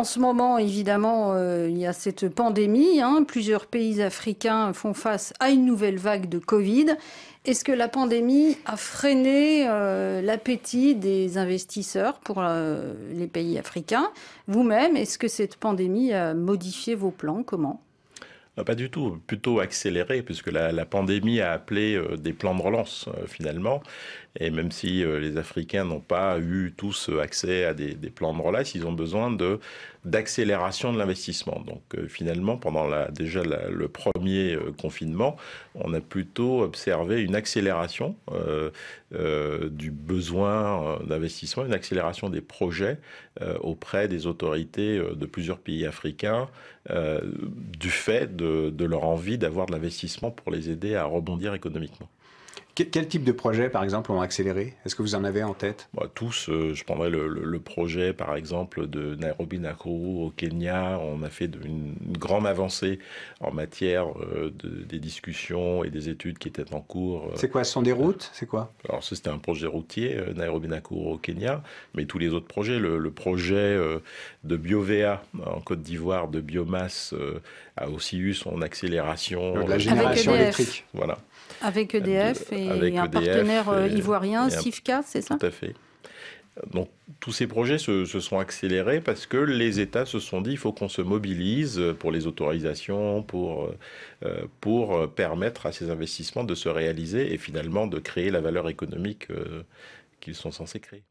en ce moment, évidemment, euh, il y a cette pandémie. Hein. Plusieurs pays africains font face à une nouvelle vague de Covid. Est-ce que la pandémie a freiné euh, l'appétit des investisseurs pour euh, les pays africains Vous-même, est-ce que cette pandémie a modifié vos plans Comment ah, pas du tout, plutôt accéléré, puisque la, pandémie a appelé euh, des plans de relance euh, finalement. Et même si euh, les Africains n'ont pas eu tous accès à des, plans de relance, ils ont besoin d'accélération de l'investissement. Donc finalement, pendant la, déjà le premier confinement, on a plutôt observé une accélération du besoin d'investissement, une accélération des projets auprès des autorités de plusieurs pays africains du fait de de, leur envie d'avoir de l'investissement pour les aider à rebondir économiquement. Quel type de projet, par exemple, ont accéléré Est-ce que vous en avez en tête bah, Tous. Euh, je prendrais le, projet, par exemple, de Nairobi Nakuru au Kenya. On a fait une, grande avancée en matière euh, des discussions et des études qui étaient en cours. Euh. c'est quoi Ce sont des routes C'est quoi Alors, c'était un projet routier, Nairobi Nakuru au Kenya. Mais tous les autres projets, le, projet de BioVA en Côte d'Ivoire, de biomasse, a aussi eu son accélération. la génération e électrique. Voilà. Avec EDF et avec un e partenaire euh, ivoirien, Sivka, c'est ça Tout à fait. Donc tous ces projets se, sont accélérés parce que les États se sont dit il faut qu'on se mobilise pour les autorisations, pour, euh, pour permettre à ces investissements de se réaliser et finalement de créer la valeur économique euh, qu'ils sont censés créer.